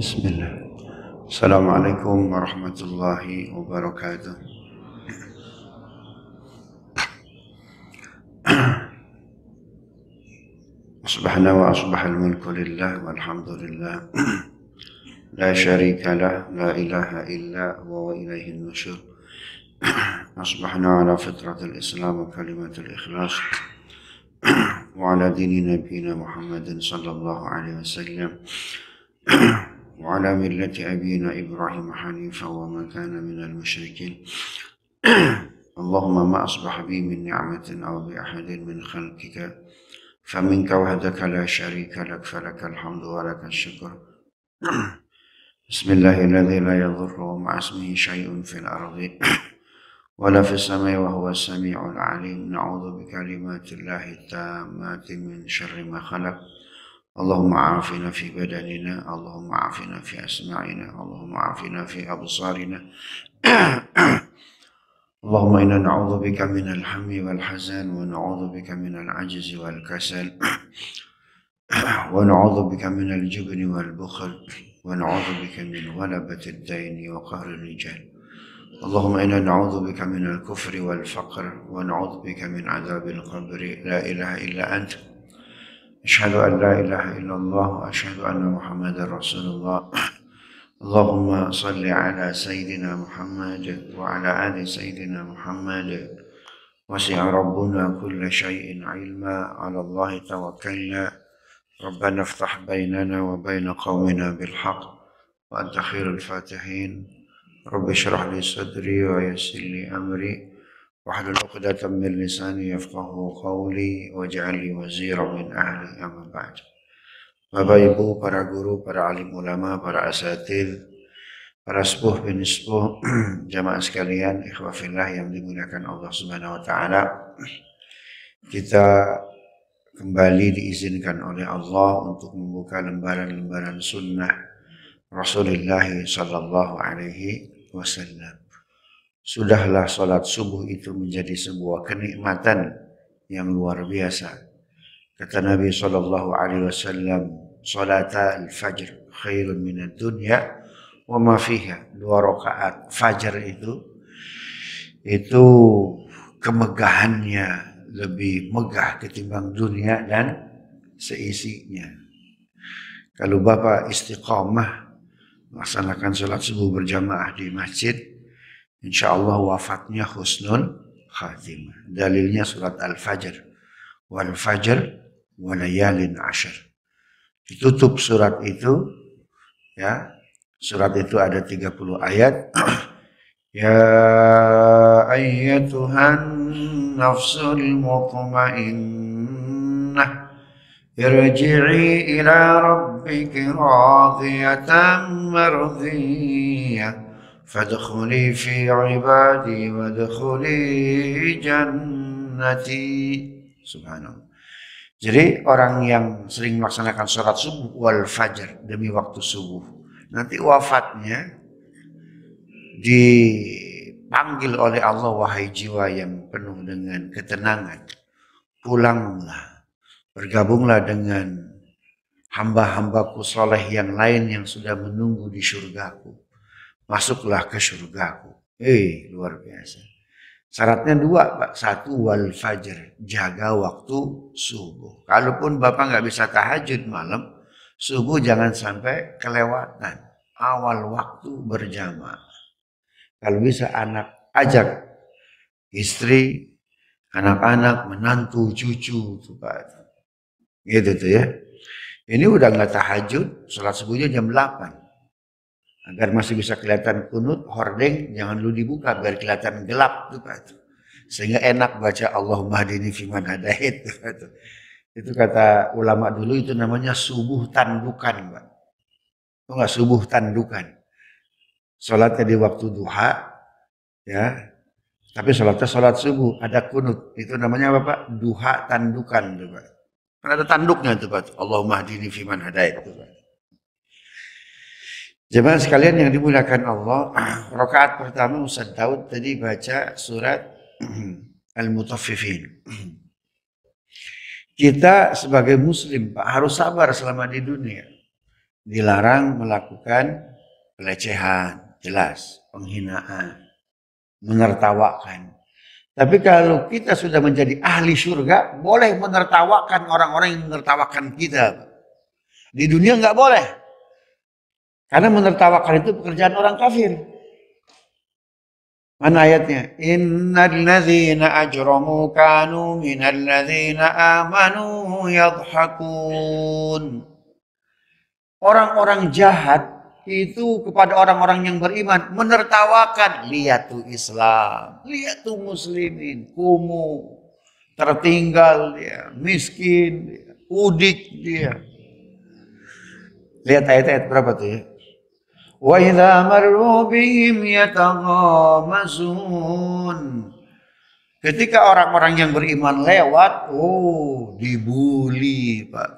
بسم الله السلام عليكم ورحمة الله وبركاته أصبحنا وأصبح الملك لله والحمد لله لا شريك له لا إله إلا هو وإليه النشر أصبحنا على فطرة الإسلام وكلمة الإخلاص وعلى دين نبينا محمد صلى الله عليه وسلم وعلى ملة أبينا إبراهيم حنيفا وما كان من المشركين اللهم ما أصبح بي من نعمة أو بأحد من خلقك فمنك وحدك لا شريك لك فلك الحمد ولك الشكر بسم الله الذي لا يضر مع اسمه شيء في الأرض ولا في السماء وهو السميع العليم نعوذ بكلمات الله التامات من شر ما خلق اللهم عافنا في بدننا اللهم عافنا في أسماعنا اللهم عافنا في أبصارنا اللهم إنا نعوذ بك من الهم والحزن ونعوذ بك من العجز والكسل ونعوذ بك من الجبن والبخل ونعوذ بك من غلبة الدين وقهر الرجال اللهم إنا نعوذ بك من الكفر والفقر ونعوذ بك من عذاب القبر لا إله إلا أنت أشهد أن لا إله إلا الله وأشهد أن محمدا رسول الله اللهم صل على سيدنا محمد وعلى آل سيدنا محمد وسع ربنا كل شيء علما على الله توكلنا ربنا افتح بيننا وبين قومنا بالحق وأنت خير الفاتحين رب اشرح لي صدري ويسر لي أمري واحلل عقدة من لساني يفقه قولي واجعل لي وزيرا من أهلي أما بعد Bapak Ibu, para guru, para alim ulama, para asatid, para sepuh bin sepuh, jamaah sekalian, ikhwafillah yang dimuliakan Allah Subhanahu wa taala. Kita kembali diizinkan oleh Allah untuk membuka lembaran-lembaran sunnah Rasulullah sallallahu alaihi wasallam. Sudahlah sholat subuh itu menjadi sebuah kenikmatan yang luar biasa. Kata Nabi Shallallahu Alaihi Wasallam, sholat al-fajr khairun min dunya wa ma fiha." Dua rakaat fajar itu itu kemegahannya lebih megah ketimbang dunia dan seisinya. Kalau Bapak istiqomah melaksanakan sholat subuh berjamaah di masjid, Insya Allah wafatnya husnul khatimah. Dalilnya surat Al-Fajr. Wal fajr walayalin ashar. Ditutup surat itu ya. Surat itu ada 30 ayat. ya ayyatuhan nafsul mutmainnah Irji'i ila rabbiki راضية مرضية فادخلي في عبادي وادخلي jannati subhanallah jadi orang yang sering melaksanakan sholat subuh wal fajar demi waktu subuh nanti wafatnya dipanggil oleh Allah wahai jiwa yang penuh dengan ketenangan pulanglah bergabunglah dengan hamba-hambaku soleh yang lain yang sudah menunggu di surgaku masuklah ke surgaku. Eh, luar biasa. Syaratnya dua, Pak. Satu, wal fajr. Jaga waktu subuh. Kalaupun Bapak nggak bisa tahajud malam, subuh jangan sampai kelewatan. Awal waktu berjamaah. Kalau bisa anak ajak istri, anak-anak, menantu, cucu, tuh Pak. Gitu tuh ya. Ini udah nggak tahajud, sholat subuhnya jam 8 agar masih bisa kelihatan kunut, hordeng jangan lu dibuka biar kelihatan gelap tuh Sehingga enak baca Allahumma hadini fiman hadait gitu. Itu. kata ulama dulu itu namanya subuh tandukan Pak. Itu enggak subuh tandukan. sholatnya di waktu duha ya. Tapi sholatnya sholat subuh ada kunut. Itu namanya apa Pak? Duha tandukan gitu, Pak. Kan ada tanduknya itu Pak. Allahumma hadini fiman hadait gitu, Pak. Jemaah sekalian yang dimuliakan Allah, rakaat pertama Ustaz Daud tadi baca surat Al-Mutaffifin. Kita sebagai muslim Pak harus sabar selama di dunia. Dilarang melakukan pelecehan, jelas, penghinaan, menertawakan. Tapi kalau kita sudah menjadi ahli surga, boleh menertawakan orang-orang yang menertawakan kita. Di dunia nggak boleh. Karena menertawakan itu pekerjaan orang kafir. Mana ayatnya? ladzina ajramu kanu ladzina amanu yadhakun. Orang-orang jahat itu kepada orang-orang yang beriman menertawakan lihat tuh Islam, lihat tuh muslimin, kumu tertinggal dia, miskin, dia, udik dia. Lihat ayat-ayat berapa tuh ya? وإذا مروا بهم yataghamazun. Ketika orang-orang yang beriman lewat, oh dibuli, Pak.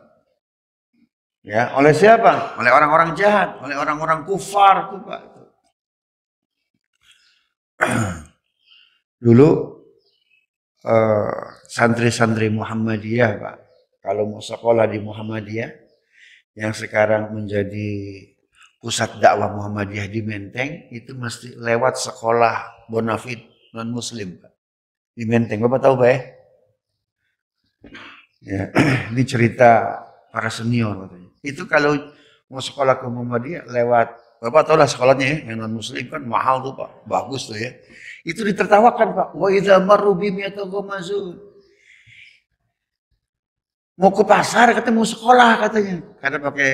Ya, oleh siapa? Oleh orang-orang jahat, oleh orang-orang kufar tuh, Pak. Dulu santri eh, santri-santri Muhammadiyah, Pak. Kalau mau sekolah di Muhammadiyah yang sekarang menjadi pusat dakwah Muhammadiyah di Menteng itu mesti lewat sekolah bonafit non muslim Pak. Di Menteng, Bapak tahu Pak ya? ya ini cerita para senior katanya. Itu kalau mau sekolah ke Muhammadiyah lewat Bapak tahu lah sekolahnya ya, yang non muslim kan mahal tuh Pak, bagus tuh ya. Itu ditertawakan Pak. Wa idza marru bihim Mau ke pasar ketemu sekolah katanya. Karena pakai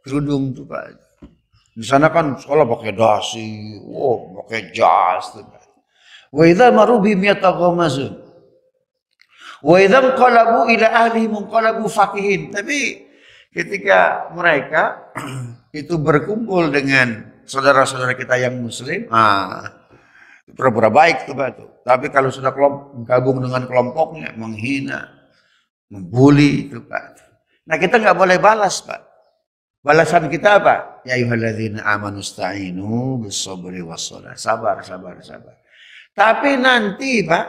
kerudung tuh Pak. Di sana kan sekolah pakai dasi, oh pakai jas. Kan. Wa idza marubihim yataghamasun. Wa idza qalabu ila ahli munqalabu fakihin. Tapi ketika mereka itu berkumpul dengan saudara-saudara kita yang muslim, ah pura-pura baik tuh batu. Kan, Tapi kalau sudah kelompok, gabung dengan kelompoknya, menghina, membuli itu Pak. Kan. Nah kita nggak boleh balas Pak. Balasan kita apa? Ya ayyuhalladzina amanu sta'inu bisabri wassalah. Sabar, sabar, sabar. Tapi nanti Pak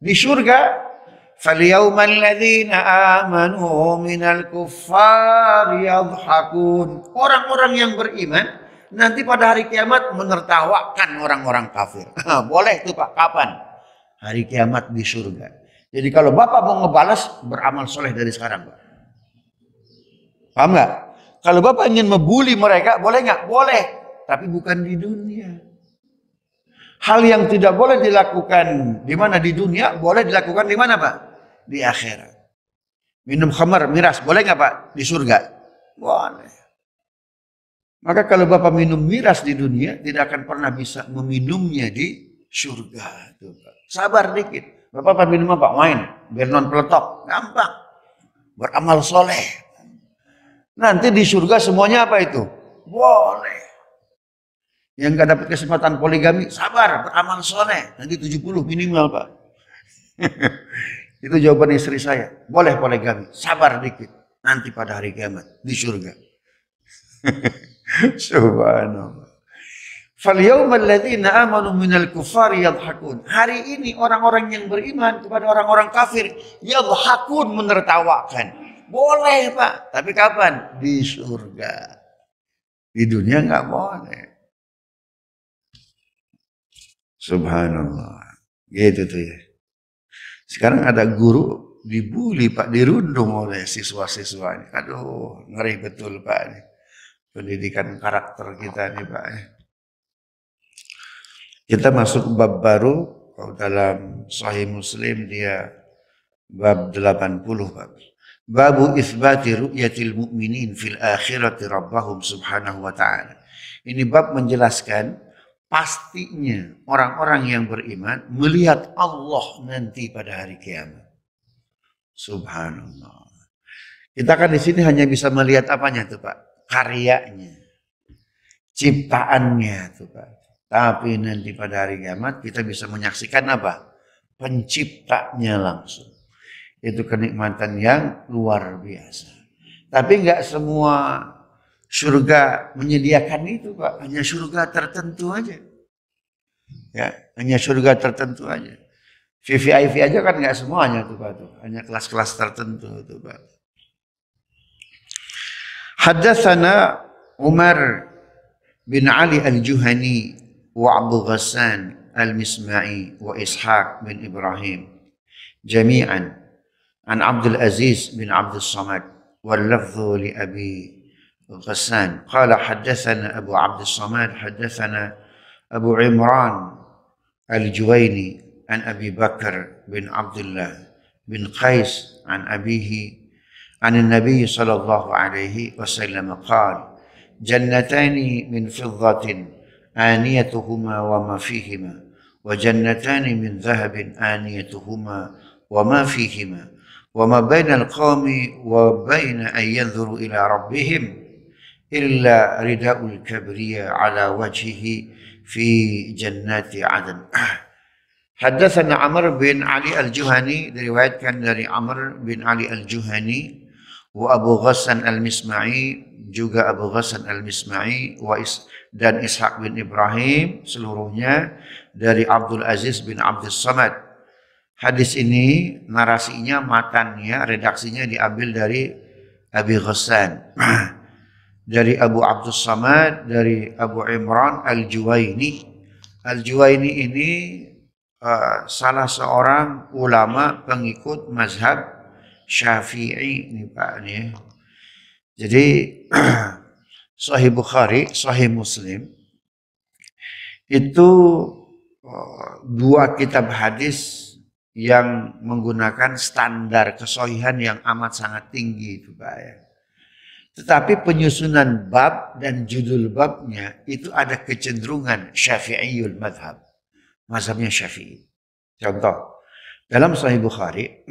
di surga فَالْيَوْمَ الَّذِينَ آمَنُوا مِنَ الْكُفَّارِ يَضْحَكُونَ Orang-orang yang beriman nanti pada hari kiamat menertawakan orang-orang kafir. Ah, boleh itu Pak, kapan? Hari kiamat di surga. Jadi kalau Bapak mau ngebalas, beramal soleh dari sekarang Pak. Paham nggak? Kalau Bapak ingin membuli mereka, boleh nggak? Boleh. Tapi bukan di dunia. Hal yang tidak boleh dilakukan di mana di dunia, boleh dilakukan di mana Pak? Di akhirat. Minum khamar, miras, boleh nggak Pak? Di surga. Boleh. Maka kalau Bapak minum miras di dunia, tidak akan pernah bisa meminumnya di surga. Tuh, Pak. Sabar dikit. Bapak minum apa? Main. Biar non peletok. Gampang. Beramal soleh. Nanti di surga semuanya apa itu? Boleh. Yang nggak dapat kesempatan poligami, sabar, beramal soleh. Nanti 70 minimal, Pak. itu jawaban istri saya. Boleh poligami, sabar dikit. Nanti pada hari kiamat, di surga. Subhanallah. kufar hakun Hari ini orang-orang yang beriman kepada orang-orang kafir yadhakun menertawakan. Boleh Pak, tapi kapan? Di surga. Di dunia nggak boleh. Subhanallah. Gitu tuh ya. Sekarang ada guru dibully Pak, dirundung oleh siswa siswanya Aduh, ngeri betul Pak ini. Pendidikan karakter kita nih Pak. Ya. Kita masuk bab baru dalam Sahih Muslim dia bab 80 Pak. Babu isbati ru'yatil mu'minin fil akhirati rabbahum subhanahu wa ta'ala. Ini bab menjelaskan pastinya orang-orang yang beriman melihat Allah nanti pada hari kiamat. Subhanallah. Kita kan di sini hanya bisa melihat apanya tuh Pak? Karyanya. Ciptaannya tuh Pak. Tapi nanti pada hari kiamat kita bisa menyaksikan apa? Penciptanya langsung itu kenikmatan yang luar biasa. Tapi nggak semua surga menyediakan itu, Pak. Hanya surga tertentu aja. Ya, hanya surga tertentu aja. VVIP aja kan nggak semuanya tuh, Pak. Tuh. Hanya kelas-kelas tertentu tuh, Pak. Hadatsana Umar bin Ali Al-Juhani wa Abu Ghassan Al-Misma'i wa Ishaq bin Ibrahim jami'an عن عبد العزيز بن عبد الصمد واللفظ لأبي غسان قال حدثنا أبو عبد الصمد حدثنا أبو عمران الجويني عن أبي بكر بن عبد الله بن قيس عن أبيه عن النبي صلى الله عليه وسلم قال جنتان من فضة آنيتهما وما فيهما وجنتان من ذهب آنيتهما وما فيهما wa ma bainal qawmi wa baina an yanzuru ila rabbihim illa ridaul kabriya ala wajhihi fi jannati adan Haddatsana Amr bin Ali Al-Juhani diriwayatkan dari Amr bin Ali Al-Juhani wa Abu Ghassan Al-Misma'i juga Abu Ghassan Al-Misma'i wa is, dan Ishaq bin Ibrahim seluruhnya dari Abdul Aziz bin Abdul Samad Hadis ini narasinya, matannya, redaksinya diambil dari Abi Ghassan. dari Abu Abdus Samad, dari Abu Imran Al-Juwaini. Al-Juwaini ini uh, salah seorang ulama pengikut mazhab Syafi'i ini Pak ini Jadi Sahih Bukhari, Sahih Muslim itu eh, dua kitab hadis yang menggunakan standar kesohihan yang amat sangat tinggi itu Pak ya. Tetapi penyusunan bab dan judul babnya itu ada kecenderungan syafi'iyul madhab. Mazhabnya syafi'i. Contoh, dalam Sahih Bukhari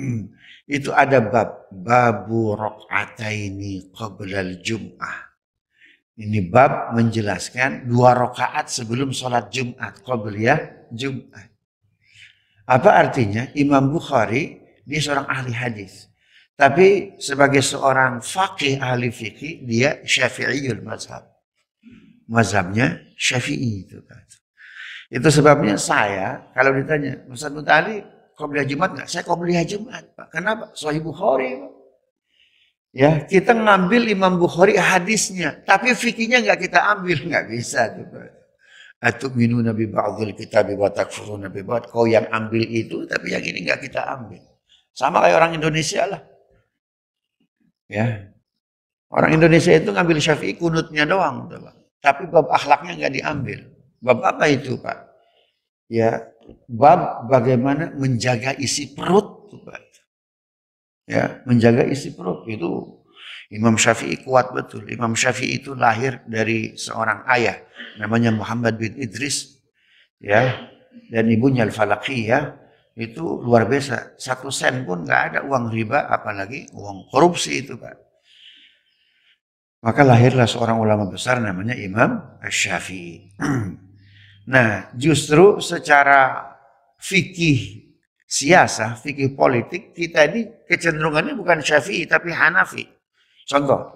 itu ada bab babu rokataini qoblal jumah Ini bab menjelaskan dua rokaat sebelum sholat Jumat, qobliyah Jumat. Apa artinya Imam Bukhari dia seorang ahli hadis. Tapi sebagai seorang fakih ahli fikih dia syafi'iyul mazhab. Mazhabnya syafi'i itu kan. Itu sebabnya saya kalau ditanya, Ustaz Mutali beli Jumat nggak? Saya kau beli Jumat, Pak. Kenapa? Sahih Bukhari, Pak. Ya, kita ngambil Imam Bukhari hadisnya, tapi fikihnya enggak kita ambil, enggak bisa tuh, Pak atu'minuna nabi ba'dil kitabi wa takfuruna nabi ba'd. Kau yang ambil itu tapi yang ini enggak kita ambil. Sama kayak orang Indonesia lah. Ya. Orang Indonesia itu ngambil Syafi'i kunutnya doang, Tapi bab akhlaknya enggak diambil. Bab apa itu, Pak? Ya, bab bagaimana menjaga isi perut, Pak. Ya, menjaga isi perut itu Imam Syafi'i kuat betul. Imam Syafi'i itu lahir dari seorang ayah namanya Muhammad bin Idris ya dan ibunya Al-Falaqiyah itu luar biasa. Satu sen pun nggak ada uang riba apalagi uang korupsi itu Pak. Maka lahirlah seorang ulama besar namanya Imam Syafi'i. nah, justru secara fikih siasah, fikih politik kita ini kecenderungannya bukan Syafi'i tapi Hanafi. Contoh,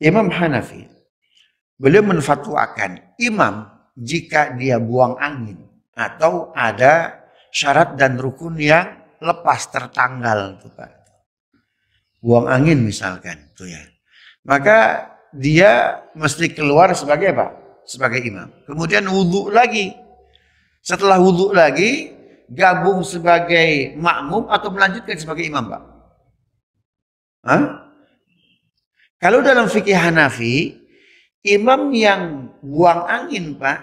Imam Hanafi, beliau menfatwakan imam jika dia buang angin atau ada syarat dan rukun yang lepas tertanggal tuh Pak. Buang angin misalkan tuh ya. Maka dia mesti keluar sebagai apa? Sebagai imam. Kemudian wudhu lagi. Setelah wudhu lagi, gabung sebagai makmum atau melanjutkan sebagai imam, Pak? Hah? Kalau dalam fikih Hanafi, imam yang buang angin Pak,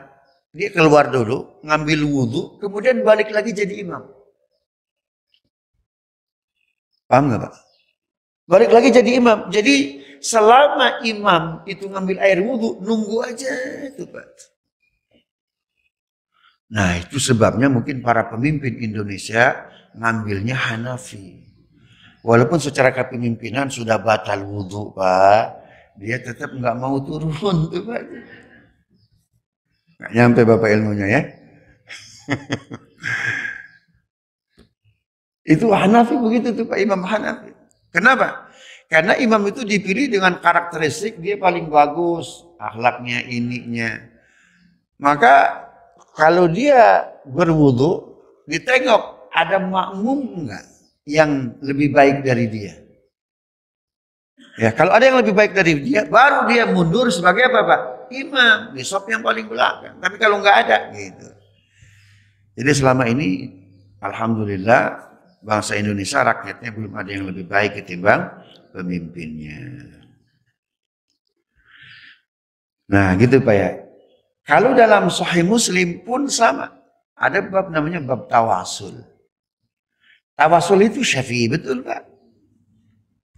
dia keluar dulu, ngambil wudhu, kemudian balik lagi jadi imam. Paham nggak Pak? Balik lagi jadi imam. Jadi selama imam itu ngambil air wudhu, nunggu aja itu Pak. Nah itu sebabnya mungkin para pemimpin Indonesia ngambilnya Hanafi. Walaupun secara kepemimpinan sudah batal wudhu Pak, dia tetap nggak mau turun tuh Pak. Nggak nyampe Bapak ilmunya ya. itu Hanafi begitu tuh Pak Imam Hanafi. Kenapa? Karena imam itu dipilih dengan karakteristik dia paling bagus, akhlaknya, ininya. Maka kalau dia berwudhu ditengok ada makmum enggak? yang lebih baik dari dia. Ya, kalau ada yang lebih baik dari dia, baru dia mundur sebagai apa, Pak? Imam, besok yang paling belakang. Tapi kalau nggak ada, gitu. Jadi selama ini, Alhamdulillah, bangsa Indonesia, rakyatnya belum ada yang lebih baik ketimbang pemimpinnya. Nah, gitu Pak ya. Kalau dalam Sahih Muslim pun sama. Ada bab namanya bab tawasul. Tawasul itu syafi, betul Pak.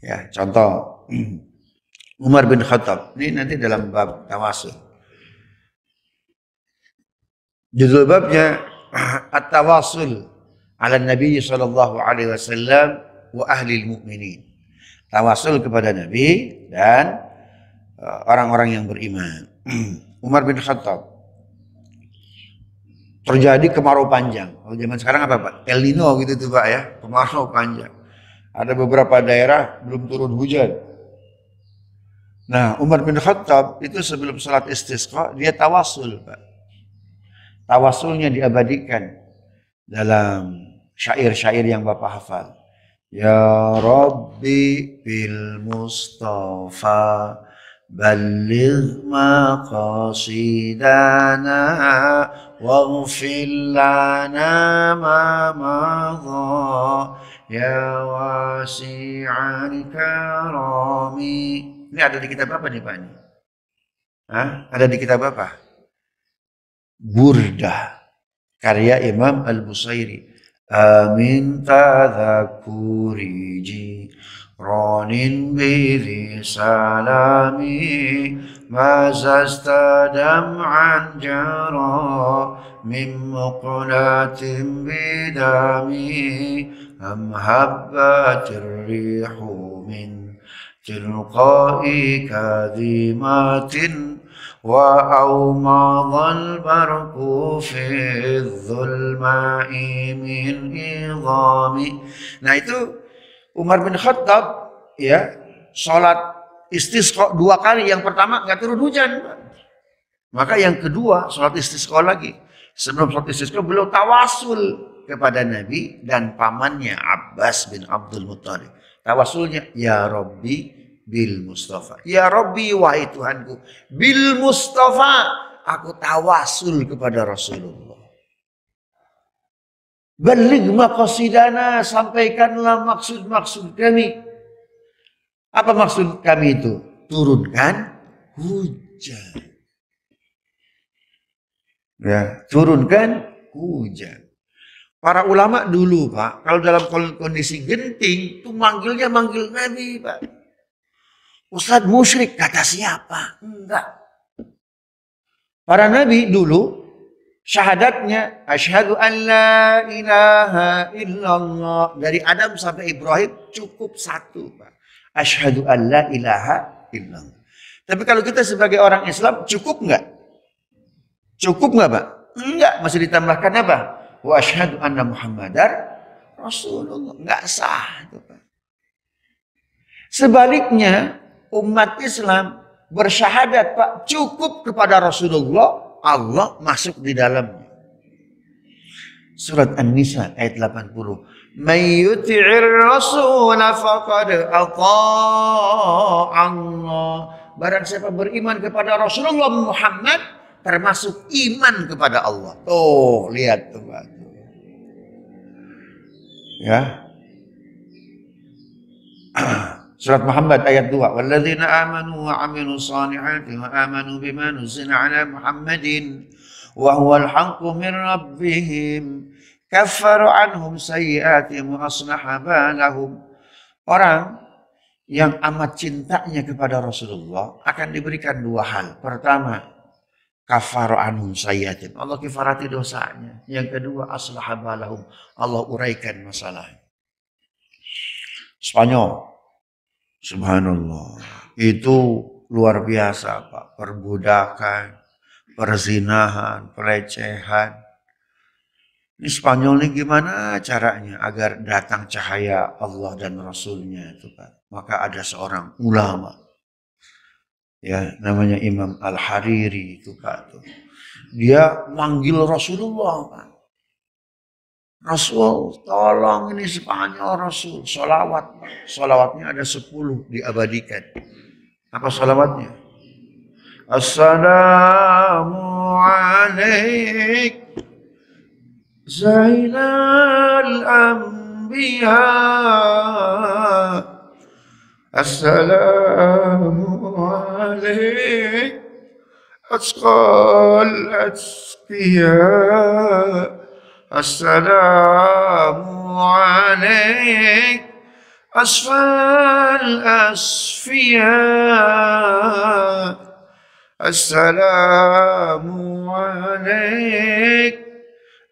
Ya, contoh Umar bin Khattab. Ini nanti dalam bab tawasul. Judul babnya At-Tawasul ala Nabi sallallahu alaihi wasallam wa ahli mukminin. Tawasul kepada Nabi dan uh, orang-orang yang beriman. Umar bin Khattab terjadi kemarau panjang. Kalau zaman sekarang apa Pak? El Nino gitu tuh Pak ya, kemarau panjang. Ada beberapa daerah belum turun hujan. Nah Umar bin Khattab itu sebelum sholat istisqa dia tawasul Pak. Tawasulnya diabadikan dalam syair-syair yang Bapak hafal. Ya Rabbi bil Mustafa بلغ مقاصدنا واغفر لنا ما مضى يا واسع الكرم ini ada di kitab apa nih Pak? Ini? Hah? Ada di kitab apa? Burda karya Imam Al-Busairi. Amin tadhakuri ji ران بذي سلامي ما زست دمعا جرى من مقلات بدمي أم هبت الريح من تلقاء كذمات وأومى البرق في الظلماء من إظامي Nah itu Umar bin Khattab ya sholat istisqa dua kali. Yang pertama nggak turun hujan. Maka yang kedua sholat istisqa lagi. Sebelum sholat istisqa beliau tawasul kepada Nabi dan pamannya Abbas bin Abdul Muttalib. Tawasulnya, Ya Robbi bil Mustafa. Ya Robbi, wahai Tuhanku, bil Mustafa. Aku tawasul kepada Rasulullah. Balik makosidana, sampaikanlah maksud-maksud kami. Apa maksud kami itu? Turunkan hujan. Ya, turunkan hujan. Para ulama dulu, Pak, kalau dalam kondisi genting, itu manggilnya manggil Nabi, Pak. ustadz musyrik, kata siapa? Enggak. Para Nabi dulu syahadatnya asyhadu an la ilaha illallah dari Adam sampai Ibrahim cukup satu Pak. Asyhadu an la ilaha illallah. Tapi kalau kita sebagai orang Islam cukup enggak Cukup enggak Pak? Enggak, masih ditambahkan apa? Wa asyhadu anna Muhammadar Rasulullah. Enggak sah itu Pak. Sebaliknya umat Islam bersyahadat Pak cukup kepada Rasulullah Allah masuk di dalamnya. Surat An-Nisa ayat 80. May yuti'ir rasul faqad Allah. Barang siapa beriman kepada Rasulullah Muhammad termasuk iman kepada Allah. Tuh, lihat tuh. Ya. Surat Muhammad ayat 2. Walladzina amanu wa amilu salihati wa amanu bima nuzina ala Muhammadin wa huwa alhaqqu min rabbihim kaffaru anhum sayyi'atihim wa aslaha balahum. Orang yang amat cintanya kepada Rasulullah akan diberikan dua hal. Pertama, kafaru anhum sayyatin. Allah kifarati dosanya. Yang kedua, aslaha balahum. Allah uraikan masalahnya. Spanyol, Subhanallah. Itu luar biasa Pak. Perbudakan, perzinahan, pelecehan. Ini Spanyol ini gimana caranya agar datang cahaya Allah dan Rasulnya itu Pak. Maka ada seorang ulama. Ya, namanya Imam Al-Hariri itu Pak. Dia manggil Rasulullah Pak. Rasul, tolong ini Spanyol Rasul. Solawat, solawatnya ada sepuluh diabadikan. Apa solawatnya? Assalamu alaik Zainal Anbiya Assalamu alaik Asqal Asqiyah السلام عليك asfal الأسفياء السلام alaik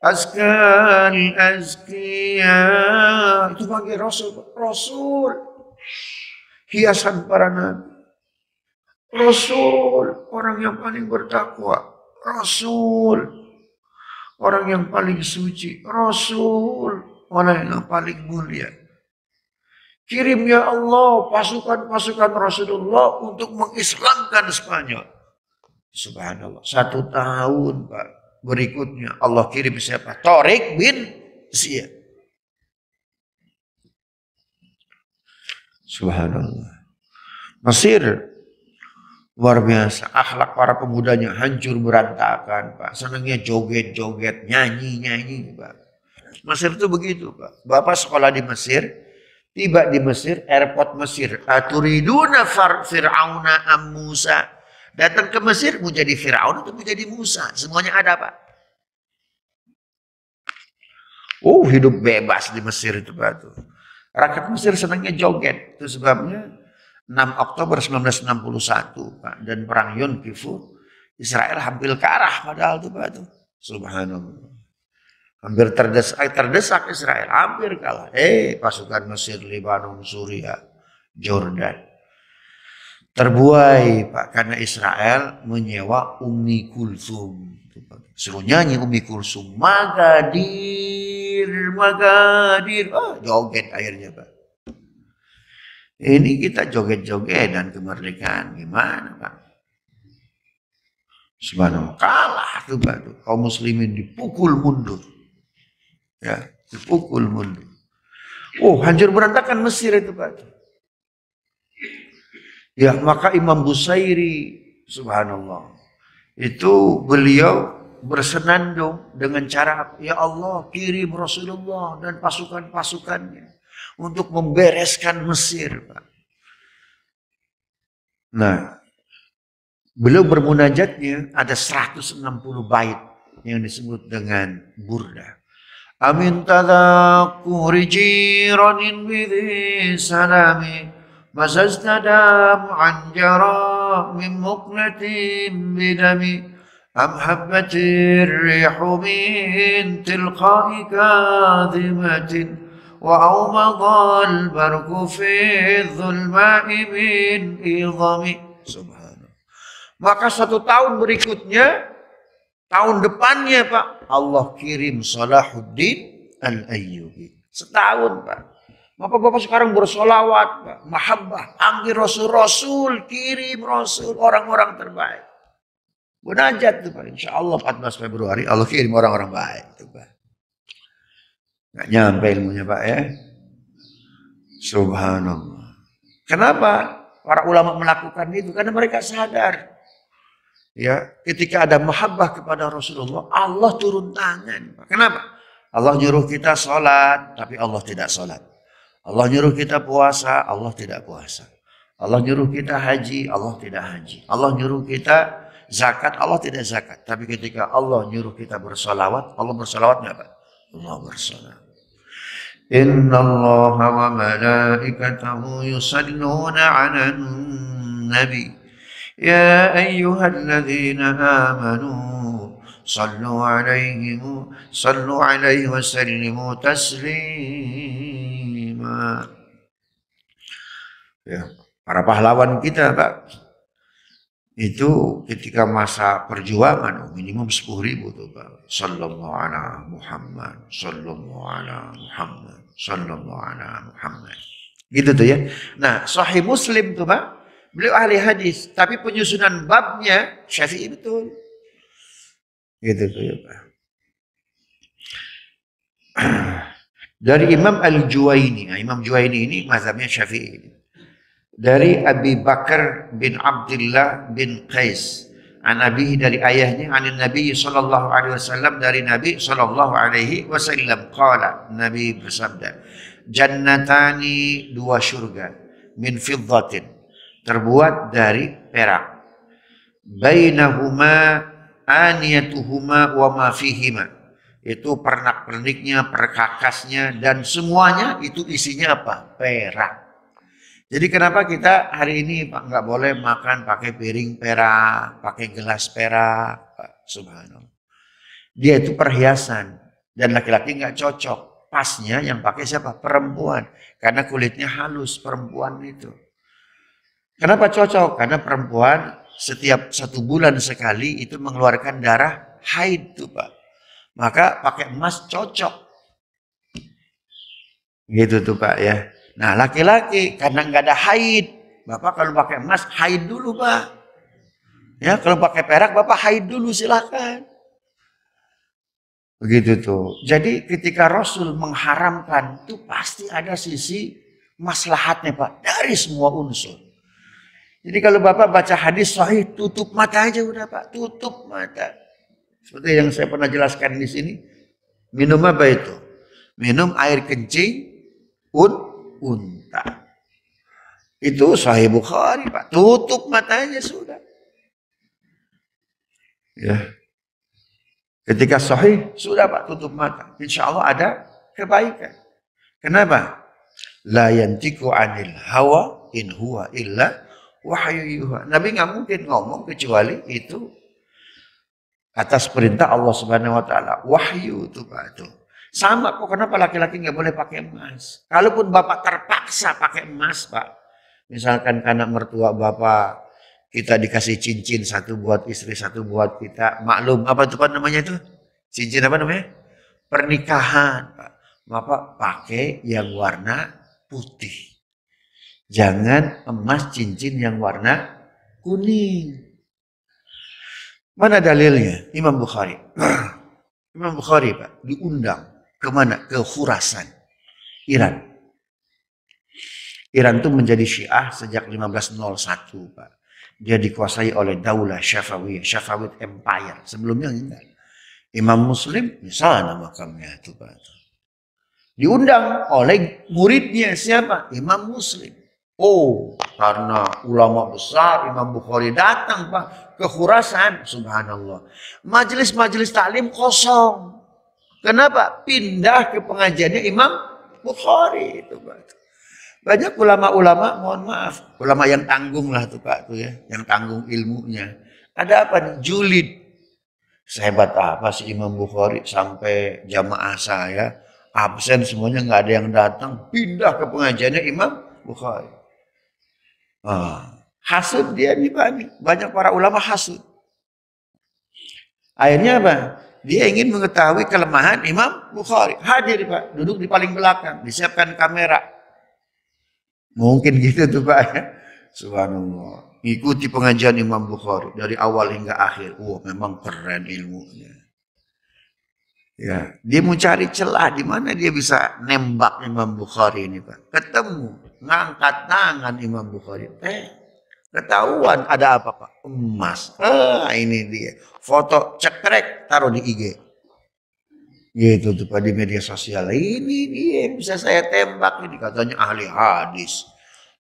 أزكى azkiya itu bagi Rasul Rasul hiasan para nabi Rasul orang yang paling bertakwa Rasul orang yang paling suci, Rasul, orang yang paling mulia. Kirim ya Allah pasukan-pasukan Rasulullah untuk mengislamkan Spanyol. Subhanallah. Satu tahun Pak. Berikutnya Allah kirim siapa? Torik bin Ziyad. Subhanallah. Mesir Luar biasa, akhlak para pemudanya hancur berantakan, Pak. Senangnya joget-joget, nyanyi-nyanyi, Pak. Mesir itu begitu, Pak. Bapak sekolah di Mesir, tiba di Mesir, airport Mesir. Aturiduna fir'auna am Musa. Datang ke Mesir, mau jadi Fir'aun atau mau Musa. Semuanya ada, Pak. Oh, hidup bebas di Mesir itu, Pak. Rakyat Mesir senangnya joget. Itu sebabnya 6 Oktober 1961 Pak dan perang Yom Kippur Israel hampir ke arah padahal itu Pak itu subhanallah hampir terdesak eh, terdesak Israel hampir kalah eh pasukan Mesir Lebanon Suria, Jordan terbuai Pak karena Israel menyewa Umi Kulsum suruh nyanyi Umi Kulsum Magadir Magadir oh, joget akhirnya Pak ini kita joget-joget dan kemerdekaan gimana Pak? Subhanallah kalah tuh Pak. Tuh. Kaum muslimin dipukul mundur. Ya, dipukul mundur. Oh, hancur berantakan Mesir itu Pak. Ya, maka Imam Busairi subhanallah itu beliau bersenandung dengan cara ya Allah kirim Rasulullah dan pasukan-pasukannya untuk membereskan Mesir. Pak. Nah, beliau bermunajatnya ada 160 bait yang disebut dengan burda. Amin tada kuhriji ronin bidhi salami masazdadam anjara min muknatin bidami أم حبت الريح من وأومض البرق في الظلماء من إظم Maka satu tahun berikutnya, tahun depannya Pak, Allah kirim Salahuddin Al-Ayyubi. Setahun Pak. Maka bapak sekarang bersolawat, Pak. Mahabbah, panggil Rasul-Rasul, kirim Rasul, orang-orang terbaik. Benajat tuh Pak, insya Allah 14 Februari Allah kirim orang-orang baik. Nggak nyampe ilmunya Pak ya. Subhanallah. Kenapa para ulama melakukan itu? Karena mereka sadar. Ya, ketika ada mahabbah kepada Rasulullah, Allah turun tangan. Kenapa? Allah nyuruh kita sholat, tapi Allah tidak sholat. Allah nyuruh kita puasa, Allah tidak puasa. Allah nyuruh kita haji, Allah tidak haji. Allah nyuruh kita zakat, Allah tidak zakat. Tapi ketika Allah nyuruh kita bersolawat, Allah bersolawat nggak Pak? Allah bersolawat. إن الله وملائكته يصلون على النبي يا أيها الذين آمنوا صلوا عليه صلوا عليه وسلموا تسليما ya, para pahlawan kita Pak itu ketika masa perjuangan oh, minimum sepuluh ribu tuh Pak. Sallallahu ala Muhammad, sallallahu ala Muhammad, sallallahu ala Muhammad. Gitu tuh ya. Nah, sahih Muslim tuh Pak, beliau ahli hadis, tapi penyusunan babnya Syafi'i betul. Gitu tuh ya Pak. Dari Imam Al-Juwaini, nah, Imam Juwaini ini mazhabnya Syafi'i dari ya. Abi Bakar bin Abdullah bin Qais an abihi dari ayahnya an Nabi sallallahu alaihi wasallam dari Nabi sallallahu alaihi wasallam qala Nabi bersabda jannatani dua surga min fiddatin terbuat dari perak bainahuma aniyatuhuma wa ma fihima itu pernak-perniknya, perkakasnya dan semuanya itu isinya apa? perak jadi kenapa kita hari ini Pak nggak boleh makan pakai piring perak, pakai gelas perak, Pak Subhanallah. Dia itu perhiasan dan laki-laki nggak cocok. Pasnya yang pakai siapa? Perempuan. Karena kulitnya halus perempuan itu. Kenapa cocok? Karena perempuan setiap satu bulan sekali itu mengeluarkan darah haid tuh Pak. Maka pakai emas cocok. Gitu tuh Pak ya. Nah laki-laki karena nggak ada haid, bapak kalau pakai emas haid dulu pak. Ya kalau pakai perak bapak haid dulu silakan Begitu tuh. Jadi ketika Rasul mengharamkan itu pasti ada sisi maslahatnya pak dari semua unsur. Jadi kalau bapak baca hadis sahih tutup mata aja udah pak tutup mata. Seperti yang saya pernah jelaskan di sini. Minum apa itu? Minum air kencing, un, unta. Itu Sahih Bukhari, Pak. Tutup matanya sudah. Ya. Ketika sahih, sudah Pak tutup mata. Insya Allah ada kebaikan. Kenapa? La yantiku anil hawa in huwa illa wahyu yuha. Nabi nggak mungkin ngomong kecuali itu atas perintah Allah Subhanahu wa taala. Wahyu itu Pak itu. Sama kok kenapa laki-laki nggak boleh pakai emas? Kalaupun bapak terpaksa pakai emas pak, misalkan karena mertua bapak kita dikasih cincin satu buat istri satu buat kita maklum apa tuh kan namanya itu cincin apa namanya pernikahan pak bapak pakai yang warna putih jangan emas cincin yang warna kuning mana dalilnya Imam Bukhari Imam Bukhari pak diundang kemana? Ke Khurasan, Iran. Iran itu menjadi Syiah sejak 1501, Pak. Dia dikuasai oleh Daulah Syafawiyah, Syafawid Empire. Sebelumnya enggak. Imam Muslim misalnya makamnya itu, Pak. Diundang oleh muridnya siapa? Imam Muslim. Oh, karena ulama besar Imam Bukhari datang Pak ke Khurasan, subhanallah. Majelis-majelis taklim kosong. Kenapa? Pindah ke pengajiannya Imam Bukhari itu Pak. Banyak ulama-ulama, mohon maaf, ulama yang tanggung lah tuh Pak tuh ya, yang tanggung ilmunya. Ada apa nih? Julid. Sehebat apa sih Imam Bukhari sampai jamaah saya absen semuanya nggak ada yang datang, pindah ke pengajiannya Imam Bukhari. Ah, hasud dia nih Pak Banyak para ulama hasud. Akhirnya apa? dia ingin mengetahui kelemahan Imam Bukhari. Hadir Pak, duduk di paling belakang, disiapkan kamera. Mungkin gitu tuh Pak. Ya. Subhanallah. Ikuti pengajian Imam Bukhari dari awal hingga akhir. Wah, memang keren ilmunya. Ya, dia mau cari celah di mana dia bisa nembak Imam Bukhari ini, Pak. Ketemu, ngangkat tangan Imam Bukhari. Eh, Ketahuan ada apa Pak? Emas. Ah ini dia. Foto cekrek taruh di IG. Gitu tuh Pak di media sosial. Ini dia bisa saya tembak. Ini katanya ahli hadis.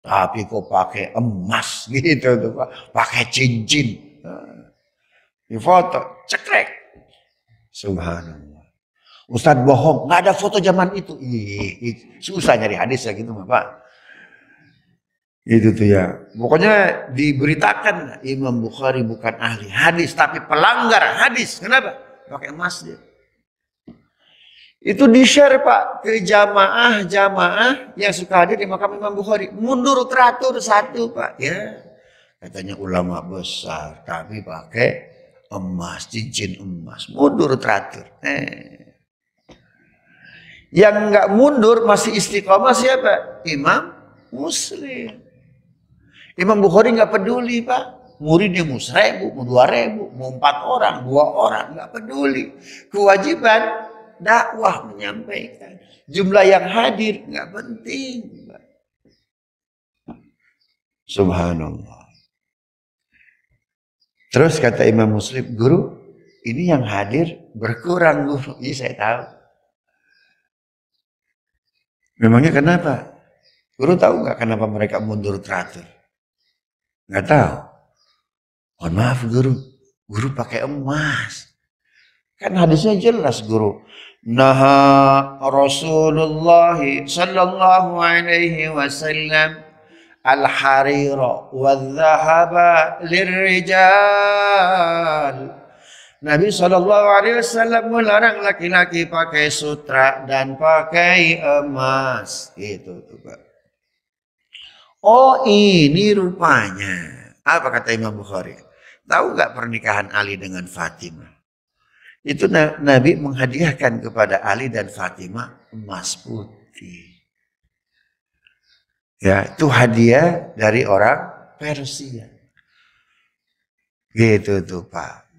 Tapi kok pakai emas gitu tuh Pak. Pakai cincin. Ah. di foto cekrek. Subhanallah. Ustadz bohong. Nggak ada foto zaman itu. Ih, susah nyari hadis ya gitu Bapak. Itu tuh ya. Pokoknya diberitakan Imam Bukhari bukan ahli hadis tapi pelanggar hadis. Kenapa? Pakai emas dia. Itu di-share Pak ke jamaah-jamaah yang suka hadir di makam Imam Bukhari. Mundur teratur satu Pak ya. Katanya ulama besar tapi pakai emas, cincin emas. Mundur teratur. Eh. Yang nggak mundur masih istiqomah siapa? Imam Muslim. Imam Bukhari nggak peduli pak. Muridnya mau seribu, mau dua ribu, mau empat orang, dua orang, nggak peduli. Kewajiban dakwah menyampaikan. Jumlah yang hadir nggak penting. Pak. Subhanallah. Terus kata Imam Muslim, guru, ini yang hadir berkurang guru. Ini iya, saya tahu. Memangnya kenapa? Guru tahu nggak kenapa mereka mundur teratur? Nggak tahu. Mohon maaf guru, guru pakai emas. Kan hadisnya jelas guru. Naha Rasulullah sallallahu alaihi wasallam al-harira wal dhahaba lirrijal. Nabi sallallahu Alaihi Wasallam melarang laki-laki pakai sutra dan pakai emas. itu tuh pak. Oh ini rupanya. Apa kata Imam Bukhari? Tahu nggak pernikahan Ali dengan Fatimah? Itu Nabi menghadiahkan kepada Ali dan Fatimah emas putih. Ya, itu hadiah dari orang Persia. Gitu tuh Pak.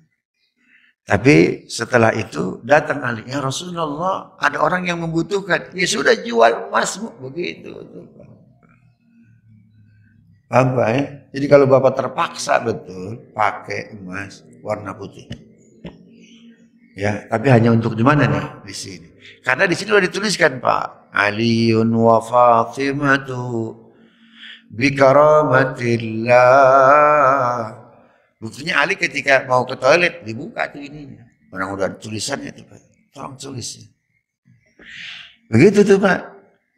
Tapi setelah itu datang Ali, ya Rasulullah ada orang yang membutuhkan. Ya sudah jual emasmu. Begitu tuh Pak. Bapak ya? Jadi kalau Bapak terpaksa betul pakai emas warna putih. Ya, tapi hanya untuk di mana nih? Di sini. Karena di sini sudah dituliskan Pak. Aliun wa Fatimatu karamatillah. Buktinya Ali ketika mau ke toilet dibuka tuh ini, Orang udah tulisannya tuh Pak. Tolong tulisnya. Begitu tuh Pak.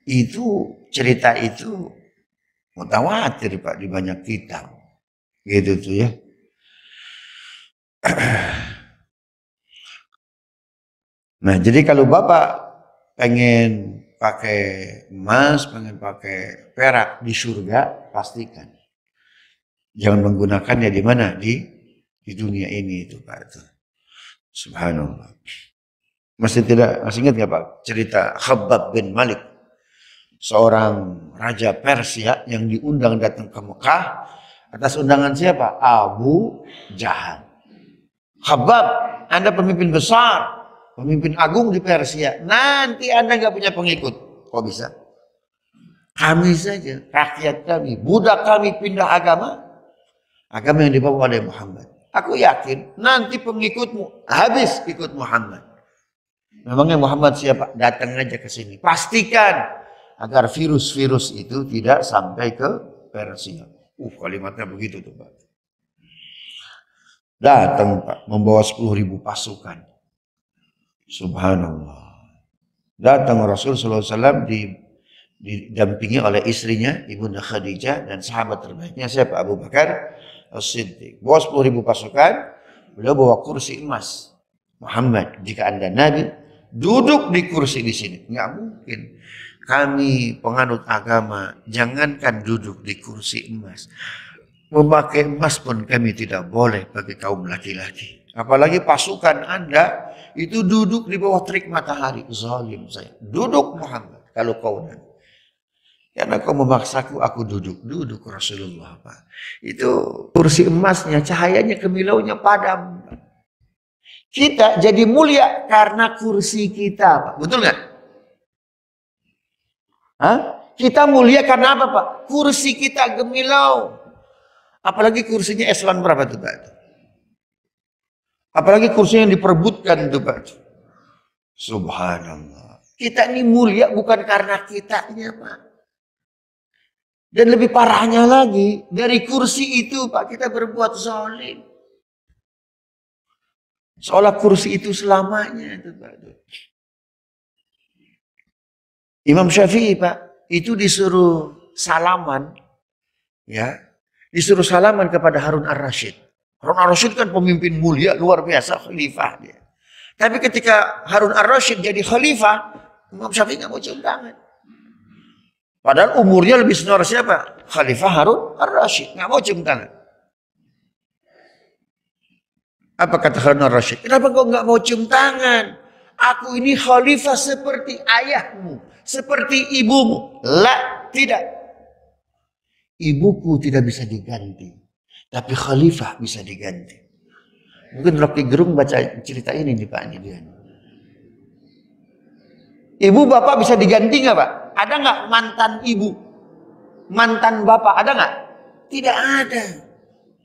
Itu cerita itu mutawatir Pak di banyak kitab. Gitu tuh ya. Nah, jadi kalau Bapak pengen pakai emas, pengen pakai perak di surga, pastikan. Jangan menggunakannya di mana? Di di dunia ini itu Pak itu. Subhanallah. Masih tidak masih ingat nggak Pak cerita Khabbab bin Malik seorang Raja Persia yang diundang datang ke Mekah atas undangan siapa? Abu Jahal. Habab, Anda pemimpin besar, pemimpin agung di Persia. Nanti Anda nggak punya pengikut. Kok bisa? Kami saja, rakyat kami, budak kami pindah agama. Agama yang dibawa oleh Muhammad. Aku yakin nanti pengikutmu habis ikut Muhammad. Memangnya Muhammad siapa? Datang aja ke sini. Pastikan agar virus-virus itu tidak sampai ke Persia. Uh, kalimatnya begitu tuh Pak. Datang Pak, membawa 10 ribu pasukan. Subhanallah. Datang Rasul SAW di, didampingi oleh istrinya Ibunda Khadijah dan sahabat terbaiknya siapa Abu Bakar As-Siddiq. Bawa 10 ribu pasukan, beliau bawa kursi emas. Muhammad, jika anda Nabi, duduk di kursi di sini. Nggak mungkin kami penganut agama, jangankan duduk di kursi emas. Memakai emas pun kami tidak boleh bagi kaum laki-laki. Apalagi pasukan Anda itu duduk di bawah terik matahari. Zalim saya. Duduk Muhammad kalau kau nanti Karena kau memaksaku aku duduk. Duduk Rasulullah Pak. Itu kursi emasnya, cahayanya kemilaunya padam. Kita jadi mulia karena kursi kita Pak. Betul nggak? Hah? Kita mulia karena apa Pak? Kursi kita gemilau. Apalagi kursinya eselon berapa tuh Pak? Apalagi kursi yang diperbutkan tuh Pak. Subhanallah. Kita ini mulia bukan karena kitanya Pak. Dan lebih parahnya lagi, dari kursi itu Pak kita berbuat zolim. Seolah kursi itu selamanya itu Pak. Imam Syafi'i Pak, itu disuruh salaman ya, disuruh salaman kepada Harun ar rashid Harun ar rashid kan pemimpin mulia, luar biasa khalifah dia. Tapi ketika Harun ar rashid jadi khalifah, Imam Syafi'i nggak mau cium tangan. Padahal umurnya lebih senior siapa? Khalifah Harun ar rashid Nggak mau cium tangan. Apa kata Harun ar rashid Kenapa kau nggak mau cium tangan? aku ini khalifah seperti ayahmu, seperti ibumu. La, tidak. Ibuku tidak bisa diganti, tapi khalifah bisa diganti. Mungkin Rocky Gerung baca cerita ini nih Pak Nidian. Ibu bapak bisa diganti nggak Pak? Ada nggak mantan ibu? Mantan bapak ada nggak? Tidak ada.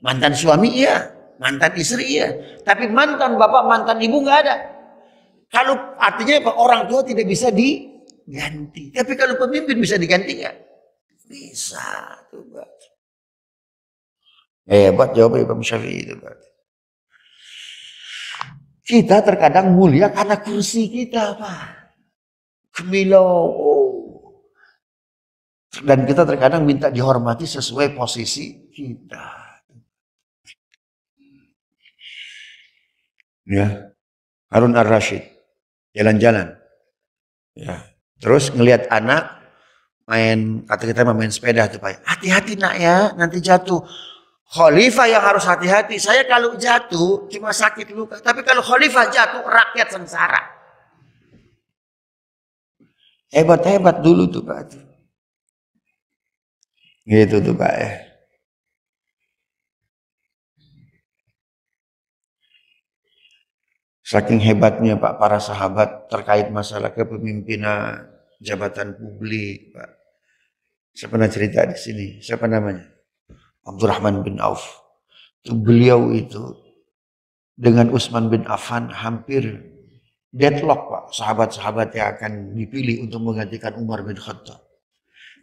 Mantan suami iya, mantan istri iya. Tapi mantan bapak, mantan ibu nggak ada. Kalau artinya apa? Orang tua tidak bisa diganti. Tapi kalau pemimpin bisa diganti nggak? Bisa. Tuh, Hebat jawab Imam Syafi'i itu. Pak. Kita terkadang mulia karena kursi kita, Pak. Kemilau. Oh. Dan kita terkadang minta dihormati sesuai posisi kita. Ya. Harun Ar-Rashid jalan-jalan. Ya. Nah, terus ngelihat anak main kata kita main sepeda tuh Pak. Hati-hati nak ya, nanti jatuh. Khalifah yang harus hati-hati. Saya kalau jatuh cuma sakit luka, tapi kalau khalifah jatuh rakyat sengsara. Hebat-hebat dulu tuh Pak. Gitu tuh Pak ya. Saking hebatnya Pak para sahabat terkait masalah kepemimpinan jabatan publik Pak. Saya pernah cerita di sini, siapa namanya? Abdurrahman bin Auf. Itu beliau itu dengan Utsman bin Affan hampir deadlock Pak, sahabat-sahabat yang akan dipilih untuk menggantikan Umar bin Khattab.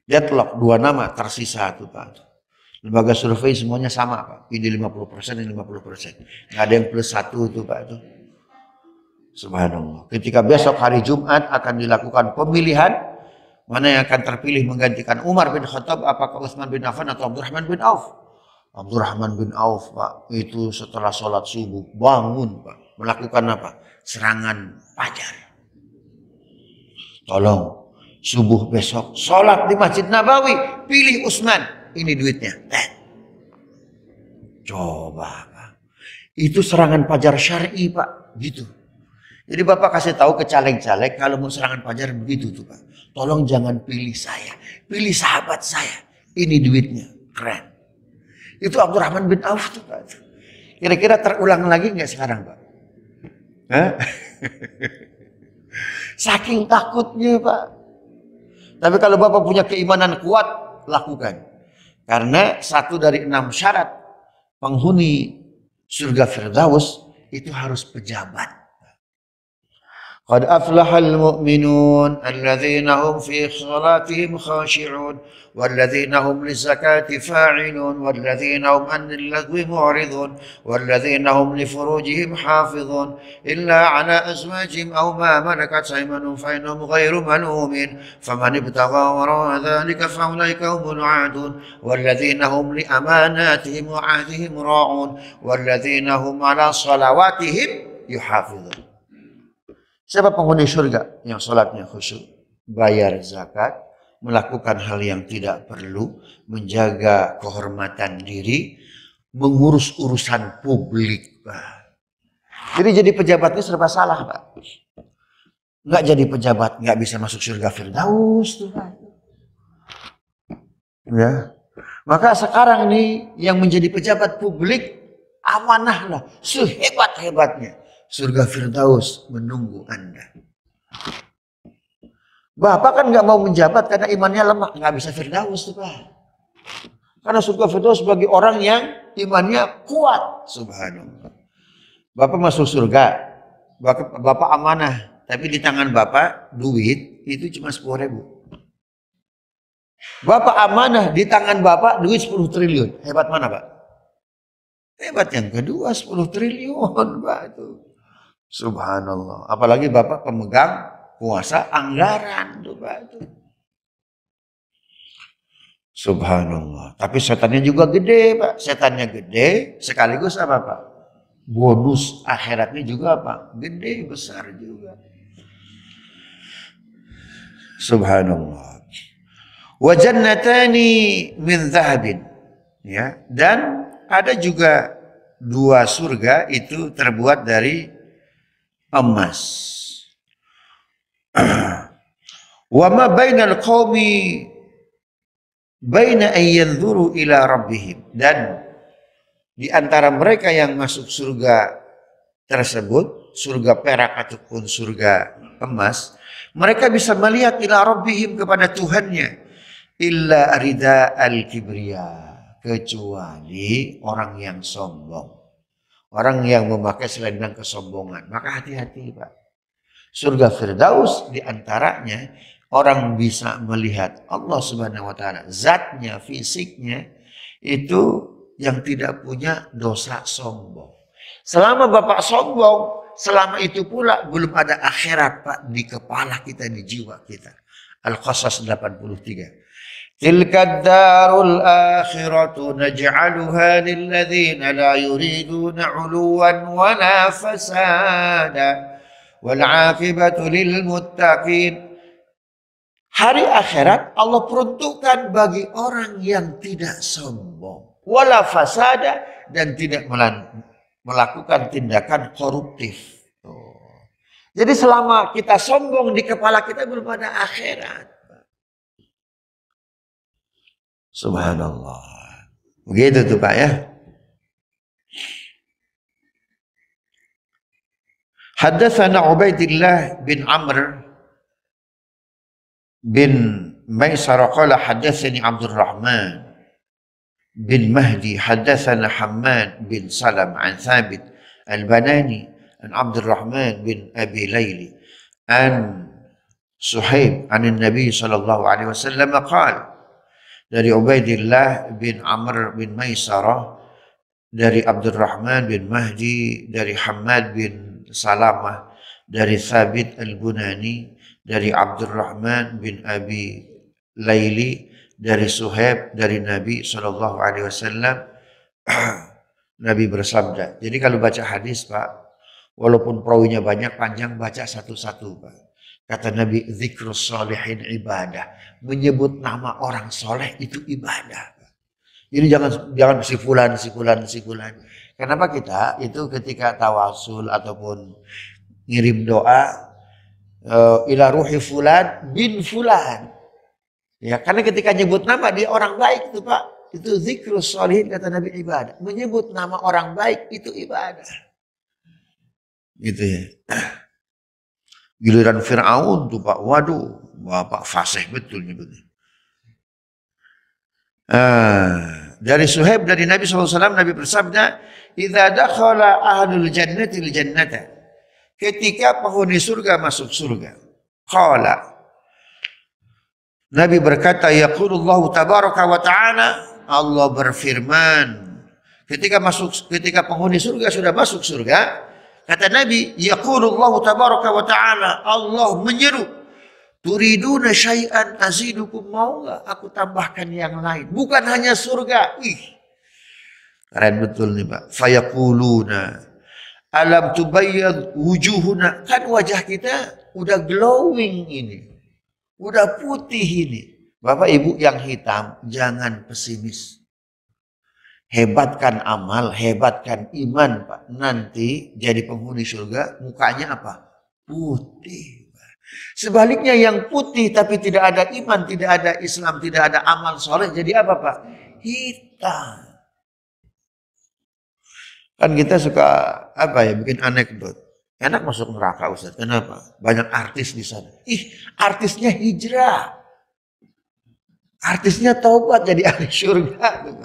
Deadlock, dua nama tersisa itu Pak. Lembaga survei semuanya sama Pak, ini 50% dan 50%. Enggak ada yang plus satu itu Pak. Itu. Subhanallah. Ketika besok hari Jumat akan dilakukan pemilihan mana yang akan terpilih menggantikan Umar bin Khattab apakah Utsman bin Affan atau Abdurrahman bin Auf? Abdurrahman bin Auf Pak itu setelah sholat subuh bangun Pak melakukan apa? Serangan pajar. Tolong subuh besok sholat di Masjid Nabawi pilih Utsman ini duitnya. Eh. Coba Pak. Itu serangan pajar syari Pak gitu. Jadi Bapak kasih tahu ke caleg-caleg kalau mau serangan pajar begitu tuh Pak. Tolong jangan pilih saya, pilih sahabat saya. Ini duitnya, keren. Itu Abdurrahman bin Auf tuh Pak. Kira-kira terulang lagi nggak sekarang Pak? Hah? Saking takutnya Pak. Tapi kalau Bapak punya keimanan kuat, lakukan. Karena satu dari enam syarat penghuni surga Firdaus itu harus pejabat قد أفلح المؤمنون الذين هم في صلاتهم خاشعون والذين هم للزكاة فاعلون والذين هم عن اللغو معرضون والذين هم لفروجهم حافظون إلا على أزواجهم أو ما ملكت أيمانهم فإنهم غير ملومين فمن ابتغى وراء ذلك فأولئك هم العادون والذين هم لأماناتهم وعهدهم راعون والذين هم على صلواتهم يحافظون Siapa penghuni surga? Yang sholatnya khusyuk, bayar zakat, melakukan hal yang tidak perlu, menjaga kehormatan diri, mengurus urusan publik. Jadi jadi pejabat itu serba salah, Pak. Nggak jadi pejabat, nggak bisa masuk surga Firdaus, tuh, Ya. Maka sekarang ini yang menjadi pejabat publik amanahlah sehebat-hebatnya surga Firdaus menunggu Anda. Bapak kan nggak mau menjabat karena imannya lemah, nggak bisa Firdaus tuh Pak. Karena surga Firdaus bagi orang yang imannya kuat, subhanallah. Bapak masuk surga, bapak, amanah, tapi di tangan bapak duit itu cuma sepuluh ribu. Bapak amanah di tangan bapak duit 10 triliun. Hebat mana pak? Hebat yang kedua 10 triliun pak itu. Subhanallah. Apalagi Bapak pemegang kuasa anggaran coba Pak. Subhanallah. Tapi setannya juga gede, Pak. Setannya gede, sekaligus apa, Pak? Bonus akhiratnya juga, Pak. Gede, besar juga. Subhanallah. Wa jannatani min zahabin. Ya, dan ada juga dua surga itu terbuat dari emas. Wa ma bainal qaumi baina ayyanzuru ila rabbihim dan di antara mereka yang masuk surga tersebut, surga perak ataupun surga emas, mereka bisa melihat ila rabbihim kepada Tuhannya illa arida al-kibriya kecuali orang yang sombong orang yang memakai selendang kesombongan. Maka hati-hati Pak. Surga Firdaus diantaranya orang bisa melihat Allah Subhanahu wa taala, zatnya, fisiknya itu yang tidak punya dosa sombong. Selama Bapak sombong, selama itu pula belum ada akhirat Pak di kepala kita, di jiwa kita. Al-Qasas 83. تلك الدار الآخرة نجعلها للذين لا يريدون علوا ولا فسادا والعاقبة للمتقين Hari akhirat Allah peruntukkan bagi orang yang tidak sombong, wala fasada dan tidak melakukan tindakan koruptif. Tuh. Jadi selama kita sombong di kepala kita belum ada akhirat. Subhanallah. Begitu tuh Pak ya. Hadatsana Ubaidillah bin Amr bin Maisar qala hadatsani Abdul Rahman bin Mahdi hadatsana Hammad bin Salam an Thabit al-Banani an al-Rahman bin Abi Layli an Suhaib an Nabi sallallahu alaihi wasallam qala dari Ubaidillah bin Amr bin Maisarah dari Abdurrahman bin Mahdi dari Hamad bin Salamah dari Thabit al-Bunani dari Abdurrahman bin Abi Laili dari Suhaib dari Nabi Shallallahu Alaihi Wasallam Nabi bersabda jadi kalau baca hadis pak walaupun perawinya banyak panjang baca satu-satu pak Kata Nabi, zikrus solehin ibadah. Menyebut nama orang soleh itu ibadah. Jadi jangan jangan si fulan, si Kenapa kita itu ketika tawasul ataupun ngirim doa uh, ila ruhi fulan bin fulan. Ya, karena ketika nyebut nama dia orang baik itu Pak. Itu zikrus solehin kata Nabi ibadah. Menyebut nama orang baik itu ibadah. Gitu ya. Giliran Fir'aun tuh Pak, waduh, Bapak fasih betul nyebutnya. Ah, dari Suhaib dari Nabi SAW Nabi bersabda Iza dakhala ahlul jannati jannata Ketika penghuni surga masuk surga kala Nabi berkata Yaqulullahu tabaraka wa ta'ala Allah berfirman Ketika masuk ketika penghuni surga sudah masuk surga Kata Nabi, Yaqulullah tabaraka wa ta'ala, Allah menyeru, turiduna syai'an azidukum mau aku tambahkan yang lain. Bukan hanya surga. Ih, keren betul nih Pak. Fayaquluna, alam tubayyad wujuhuna. Kan wajah kita udah glowing ini. Udah putih ini. Bapak Ibu yang hitam, jangan pesimis hebatkan amal, hebatkan iman, Pak. Nanti jadi penghuni surga, mukanya apa? Putih. Pak. Sebaliknya yang putih tapi tidak ada iman, tidak ada Islam, tidak ada amal soleh, jadi apa Pak? Hitam. Kan kita suka apa ya bikin anekdot. Enak masuk neraka Ustaz. Kenapa? Banyak artis di sana. Ih, artisnya hijrah. Artisnya taubat jadi ahli surga. Gitu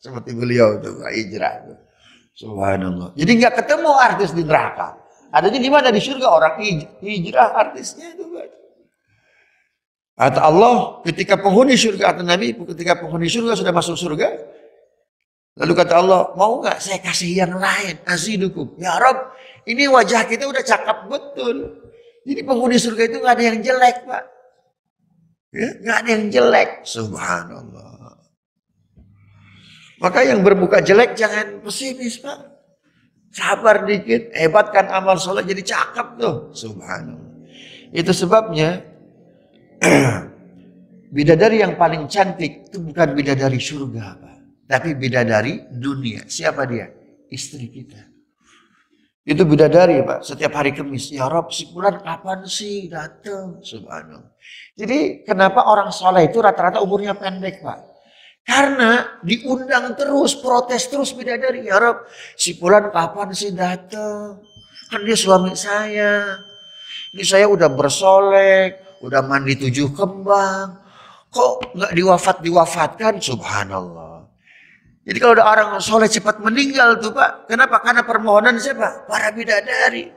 seperti beliau itu hijrah. Subhanallah. Jadi nggak ketemu artis di neraka. Adanya gimana di surga orang hijrah artisnya itu. Kata Allah, ketika penghuni surga atau Nabi, ketika penghuni surga sudah masuk surga, lalu kata Allah, mau nggak saya kasih yang lain, dukung. Ya Rob, ini wajah kita udah cakep betul. Jadi penghuni surga itu nggak ada yang jelek, Pak. Ya, nggak ada yang jelek. Subhanallah. Maka yang berbuka jelek jangan pesimis Pak. Sabar dikit, hebatkan amal sholat jadi cakep tuh. Subhanallah. Itu sebabnya bidadari yang paling cantik itu bukan bidadari surga Pak. Tapi bidadari dunia. Siapa dia? Istri kita. Itu bidadari Pak, setiap hari kemis. Ya Rob, si bulan kapan sih datang? Subhanallah. Jadi kenapa orang sholat itu rata-rata umurnya pendek Pak. Karena diundang terus, protes terus bidadari. Harap ya si Pulan kapan sih datang? Kan dia suami saya. Ini saya udah bersolek, udah mandi tujuh kembang. Kok nggak diwafat-diwafatkan? Subhanallah. Jadi kalau ada orang soleh cepat meninggal tuh Pak. Kenapa? Karena permohonan siapa? Para bidadari.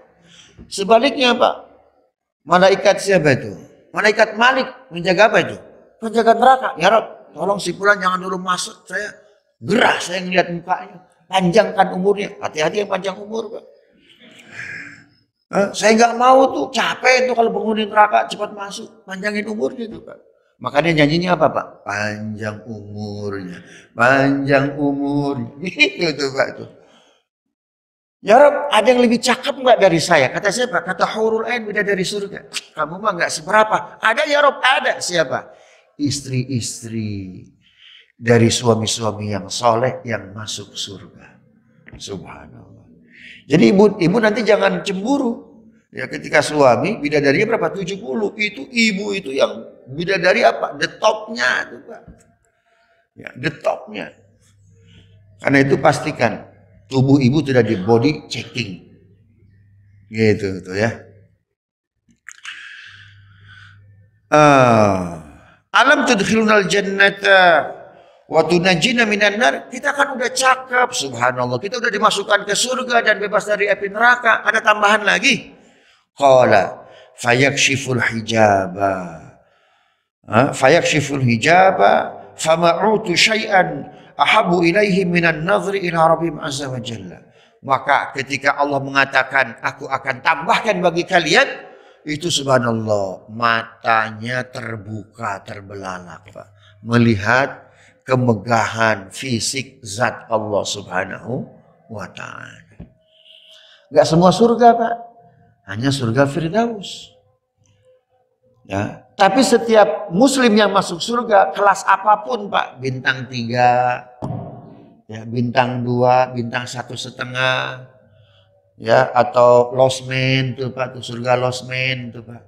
Sebaliknya Pak. Malaikat siapa itu? Malaikat Malik menjaga apa itu? Menjaga neraka. Ya Rob, Tolong si pulang jangan dulu masuk. Saya gerah saya ngeliat mukanya. Panjangkan umurnya. Hati-hati yang panjang umur. Pak. saya nggak mau tuh capek tuh kalau penghuni neraka cepat masuk. Panjangin umurnya tuh Pak. Makanya nyanyinya apa Pak? Panjang umurnya. Panjang umurnya. Gitu tuh Pak. Tuh. Ya Rob, ada yang lebih cakep nggak dari saya? Kata siapa? Kata Hurul Ain beda dari surga. Kamu mah nggak seberapa. Ada ya Rob, ada. Siapa? istri-istri dari suami-suami yang soleh yang masuk surga. Subhanallah. Jadi ibu, ibu nanti jangan cemburu. Ya ketika suami bidadari berapa? 70. Itu ibu itu yang bidadari apa? The topnya itu Pak. Ya, the topnya. Karena itu pastikan tubuh ibu tidak di body checking. Gitu tuh ya. Uh, Alam tudkhilunal jannata wa tunajina minan nar. Kita kan udah cakep, subhanallah. Kita udah dimasukkan ke surga dan bebas dari api neraka. Ada tambahan lagi. Qala fayakshiful hijaba. Ha? Fayakshiful hijaba fama'utu syai'an ahabu ilaihi minan nazri ila rabbim azza wa jalla. Maka ketika Allah mengatakan, aku akan tambahkan bagi kalian, itu subhanallah matanya terbuka terbelalak Pak. Melihat kemegahan fisik zat Allah subhanahu wa ta'ala. Gak semua surga Pak. Hanya surga Firdaus. Ya. Tapi setiap muslim yang masuk surga kelas apapun Pak. Bintang tiga, ya, bintang dua, bintang satu setengah, ya atau losmen tuh Pak surga losmen tuh Pak.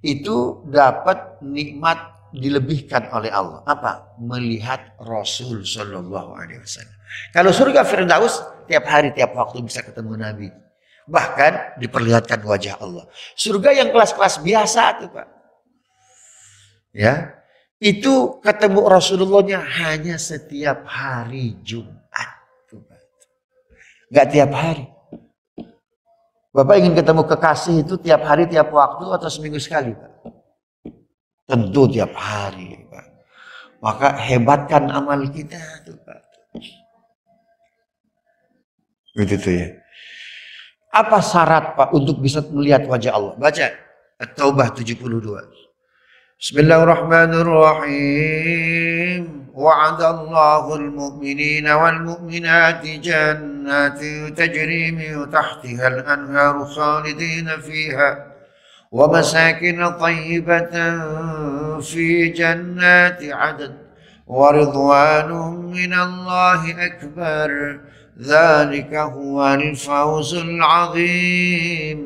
Itu dapat nikmat dilebihkan oleh Allah. Apa? Melihat Rasul Shallallahu Alaihi Wasallam. Kalau surga Firdaus tiap hari tiap waktu bisa ketemu Nabi. Bahkan diperlihatkan wajah Allah. Surga yang kelas-kelas biasa tuh Pak. Ya, itu ketemu Rasulullahnya hanya setiap hari Jumat. pak, nggak tiap hari. Bapak ingin ketemu kekasih itu tiap hari, tiap waktu atau seminggu sekali? Pak? Tentu tiap hari. Pak. Maka hebatkan amal kita. Tuh, Pak. Gitu tuh ya. Apa syarat Pak untuk bisa melihat wajah Allah? Baca At-Taubah 72. Bismillahirrahmanirrahim. وعد الله المؤمنين والمؤمنات جنات تجري من تحتها الأنهار خالدين فيها ومساكن طيبة في جنات عدن ورضوان من الله أكبر ذلك هو الفوز العظيم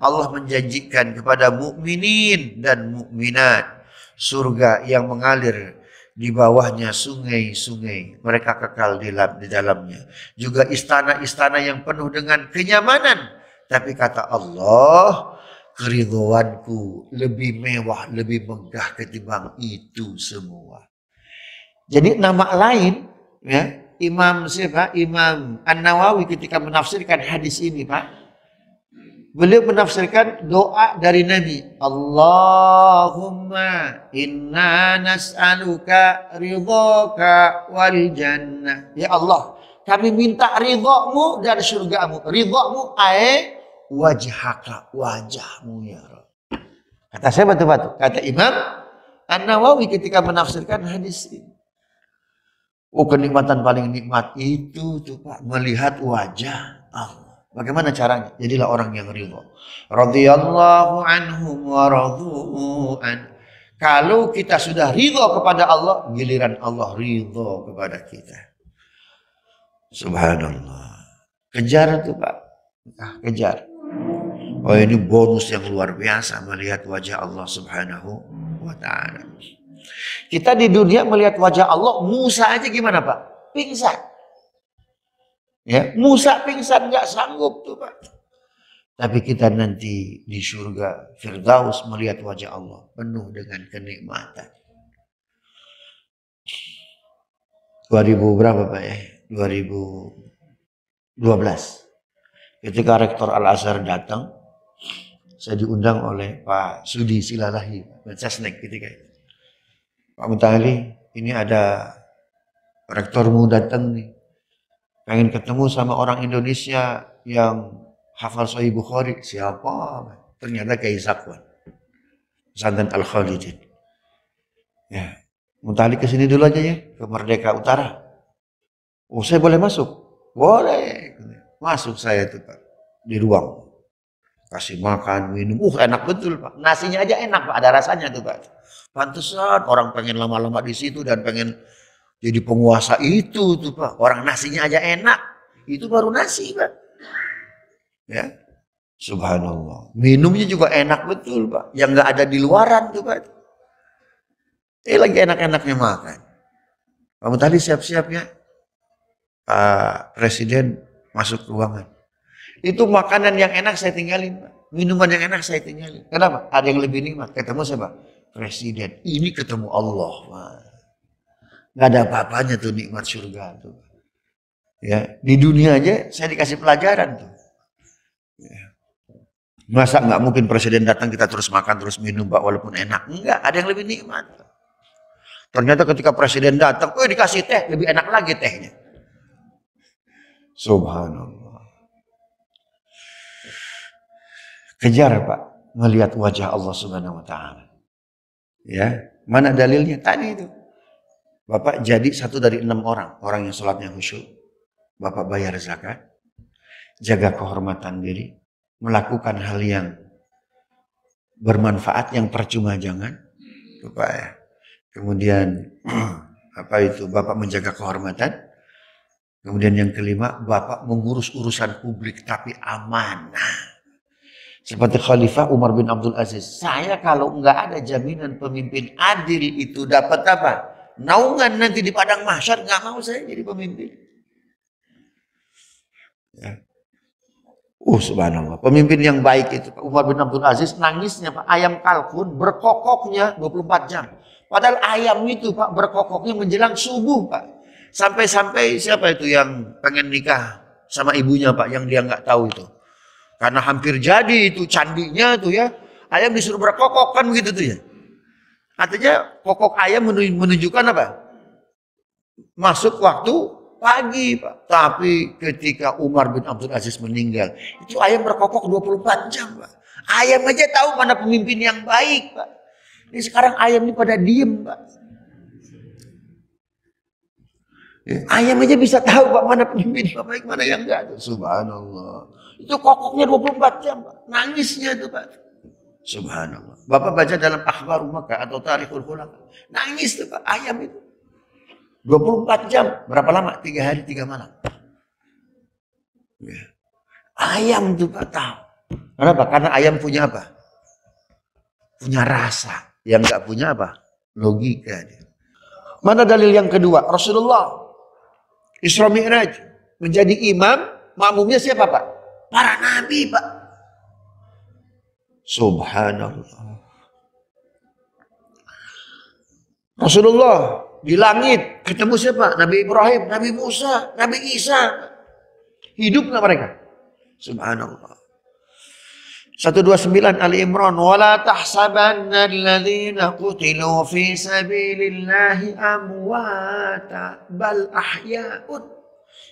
Allah menjanjikan kepada mukminin dan mukminat surga yang mengalir di bawahnya sungai-sungai mereka kekal di, dalamnya juga istana-istana yang penuh dengan kenyamanan tapi kata Allah keridhoanku lebih mewah lebih megah ketimbang itu semua jadi nama lain ya Imam siapa Imam An Nawawi ketika menafsirkan hadis ini Pak beliau menafsirkan doa dari Nabi. Allahumma inna nas'aluka ridhoka wal jannah. Ya Allah, kami minta ridhomu dan surgamu. Ridhomu ae wajhaka, wajahmu ya Rabb. Kata saya batu-batu. Kata Imam An-Nawawi ketika menafsirkan hadis ini. Oh kenikmatan paling nikmat itu tuh Pak melihat wajah Allah. Bagaimana caranya? Jadilah orang yang ridho. Radhiyallahu anhum wa an. Kalau kita sudah ridho kepada Allah, giliran Allah ridho kepada kita. Subhanallah. Kejar itu Pak. Nah, kejar. Oh ini bonus yang luar biasa melihat wajah Allah subhanahu wa ta'ala. Kita di dunia melihat wajah Allah, Musa aja gimana Pak? Pingsan. Ya, Musa pingsan nggak sanggup tuh Pak. Tapi kita nanti di surga Firdaus melihat wajah Allah penuh dengan kenikmatan. 2000 berapa Pak ya? 2012. Ketika Rektor Al-Azhar datang, saya diundang oleh Pak Sudi Silalahi, baca snack ketika itu. Pak gitu, Mutali ini ada rektormu datang nih. Pengen ketemu sama orang Indonesia yang hafal Sahih Bukhari. Siapa? Ternyata Kiai Zakwan. Zandan Al-Khalidin. Ya. mutali ke sini dulu aja ya, ke Merdeka Utara. Oh, saya boleh masuk? Boleh. Masuk saya itu Pak, di ruang. Kasih makan, minum. Uh, enak betul Pak. Nasinya aja enak Pak, ada rasanya tuh Pak. Pantesan orang pengen lama-lama di situ dan pengen jadi penguasa itu tuh Pak, orang nasinya aja enak. Itu baru nasi Pak. Ya. Subhanallah. Minumnya juga enak betul Pak. Yang nggak ada di luaran tuh Pak. Eh lagi enak-enaknya makan. Kamu tadi siap-siap ya. Pak Presiden masuk ruangan. Itu makanan yang enak saya tinggalin Pak. Minuman yang enak saya tinggalin. Kenapa? Ada yang lebih nikmat. Ketemu siapa? Presiden. Ini ketemu Allah Pak nggak ada apa-apanya tuh nikmat surga tuh. Ya, di dunia aja saya dikasih pelajaran tuh. Ya. Masa nggak mungkin presiden datang kita terus makan terus minum pak walaupun enak enggak ada yang lebih nikmat. Ternyata ketika presiden datang, oh dikasih teh lebih enak lagi tehnya. Subhanallah. Kejar pak melihat wajah Allah Subhanahu Wa Taala. Ya, mana dalilnya tadi itu? Bapak jadi satu dari enam orang, orang yang sholatnya khusyuk. Bapak bayar zakat, jaga kehormatan diri, melakukan hal yang bermanfaat yang percuma jangan. Bapak ya. Kemudian apa itu? Bapak menjaga kehormatan. Kemudian yang kelima, Bapak mengurus urusan publik tapi amanah. Seperti Khalifah Umar bin Abdul Aziz. Saya kalau nggak ada jaminan pemimpin adil itu dapat apa? naungan nanti di padang mahsyar nggak mau saya jadi pemimpin. Ya. Uh subhanallah, pemimpin yang baik itu Pak Umar bin Abdul Aziz nangisnya Pak ayam kalkun berkokoknya 24 jam. Padahal ayam itu Pak berkokoknya menjelang subuh Pak. Sampai-sampai siapa itu yang pengen nikah sama ibunya Pak yang dia nggak tahu itu. Karena hampir jadi itu candinya tuh ya. Ayam disuruh berkokok kan begitu tuh ya. Artinya kokok ayam menunjukkan apa? Masuk waktu pagi, Pak. Tapi ketika Umar bin Abdul Aziz meninggal, itu ayam berkokok 24 jam, Pak. Ayam aja tahu mana pemimpin yang baik, Pak. Ini sekarang ayam ini pada diem, Pak. Ya, ayam aja bisa tahu Pak mana pemimpin yang baik, mana yang enggak. Subhanallah. Itu kokoknya 24 jam, Pak. Nangisnya itu, Pak. Subhanallah. Bapak baca dalam akhbar Makkah atau tarikhul khulafa. Nangis tuh Pak, ayam itu. 24 jam, berapa lama? Tiga hari, tiga malam. Ya. Ayam tuh Pak tahu. Kenapa? Karena ayam punya apa? Punya rasa. Yang gak punya apa? Logika. Dia. Mana dalil yang kedua? Rasulullah. Isra Mi'raj. Menjadi imam, makmumnya siapa Pak? Para nabi Pak. Subhanallah. Rasulullah di langit ketemu siapa? Nabi Ibrahim, Nabi Musa, Nabi Isa. Hidup nggak mereka? Subhanallah. 129 Ali Imran wala tahsabanna qutilu fi sabilillahi amwata bal ahya'un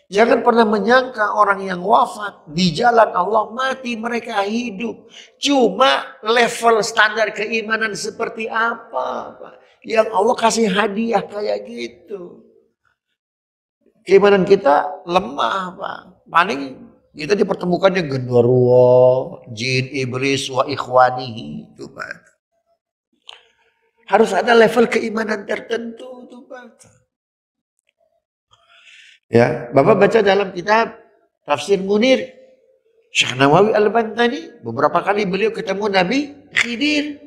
Jangan iya. pernah menyangka orang yang wafat di jalan Allah mati mereka hidup. Cuma level standar keimanan seperti apa Pak? Yang Allah kasih hadiah kayak gitu. Keimanan kita lemah Pak. Paling kita dipertemukannya gendarwo, jin, iblis, wa ikhwanihi. Itu Pak. Harus ada level keimanan tertentu tuh Pak. Ya, Bapak baca dalam kitab Tafsir Munir Syekh Nawawi Al-Bantani beberapa kali beliau ketemu Nabi Khidir.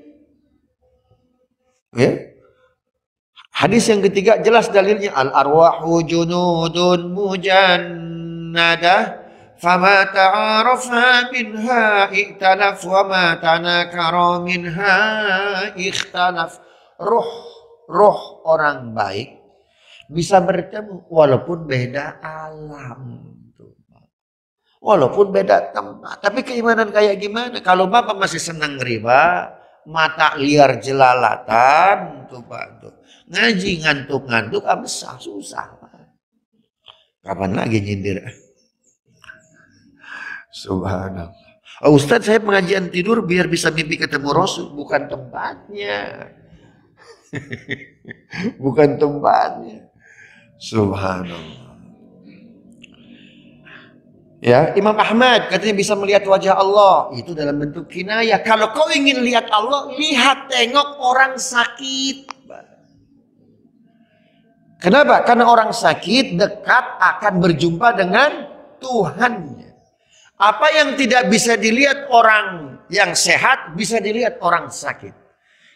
Ya. Hadis yang ketiga jelas dalilnya al-arwahu junudun mujannadah ta'arafa minha منها wa ma tanakara minha ikhtalaf. Ruh, ruh orang baik bisa bertemu walaupun beda alam. Walaupun beda tempat, tapi keimanan kayak gimana? Kalau bapak masih senang riba, mata liar jelalatan, tuh pak tuh ngaji ngantuk-ngantuk, besar susah. Kapan lagi nyindir? Subhanallah. Oh, Ustadz saya pengajian tidur biar bisa mimpi ketemu Rasul, bukan tempatnya. bukan tempatnya. Subhanallah. Ya, Imam Ahmad katanya bisa melihat wajah Allah. Itu dalam bentuk kinayah. Kalau kau ingin lihat Allah, lihat tengok orang sakit. Kenapa? Karena orang sakit dekat akan berjumpa dengan Tuhan. Apa yang tidak bisa dilihat orang yang sehat, bisa dilihat orang sakit.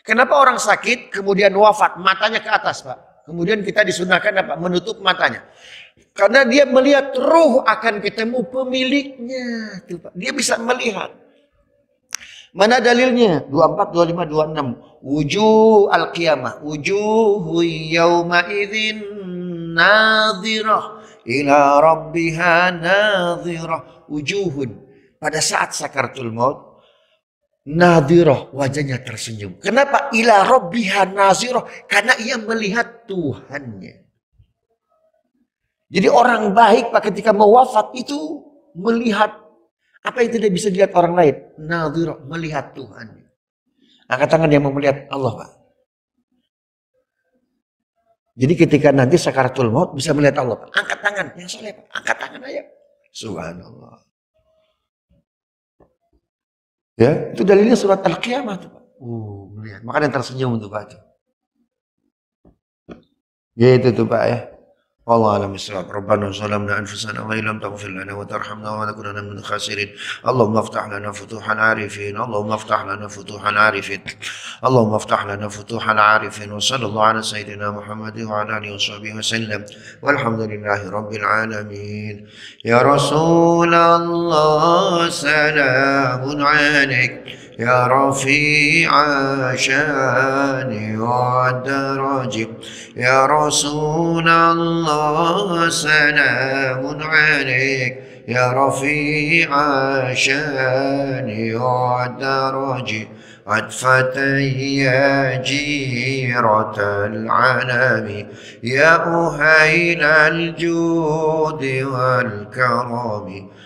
Kenapa orang sakit kemudian wafat, matanya ke atas Pak? Kemudian kita disunahkan apa? Menutup matanya. Karena dia melihat ruh akan ketemu pemiliknya. Dia bisa melihat. Mana dalilnya? 24, 25, 26. Wujuh al-qiyamah. Wujuh yawma izin nadhirah. Ila rabbiha nadhirah. Wujuhun. Pada saat sakaratul maut. Nadiroh wajahnya tersenyum. Kenapa? Ilah Robiha Nadiroh karena ia melihat Tuhannya. Jadi orang baik pak ketika mau wafat itu melihat apa yang tidak bisa dilihat orang lain. Nadiroh melihat Tuhan. Angkat tangan yang mau melihat Allah, Pak. Jadi ketika nanti sakaratul maut bisa melihat Allah, Pak. Angkat tangan, yang soleh, Pak. Angkat tangan aja. Subhanallah. Ya, itu dalilnya surat Al-Qiyamah tuh, Pak. Uh, melihat. Makanya tersenyum tuh, Pak. Ya, itu tuh, Pak ya. والله أعلم الصواب ربنا ظلمنا أنفسنا وإن لم تغفر لنا وترحمنا ونكونن من الخاسرين اللهم افتح لنا فتوح العارفين اللهم افتح لنا فتوح العارفين اللهم افتح لنا فتوح العارفين وصلى الله على سيدنا محمد وعلى آله وصحبه وسلم والحمد لله رب العالمين يا رسول الله سلام عليك يا رفيع شان والدرج يا رسول الله سلام عليك يا رفيع شان ودرجي قد فتي جيرة العلم يا أهيل الجود والكرم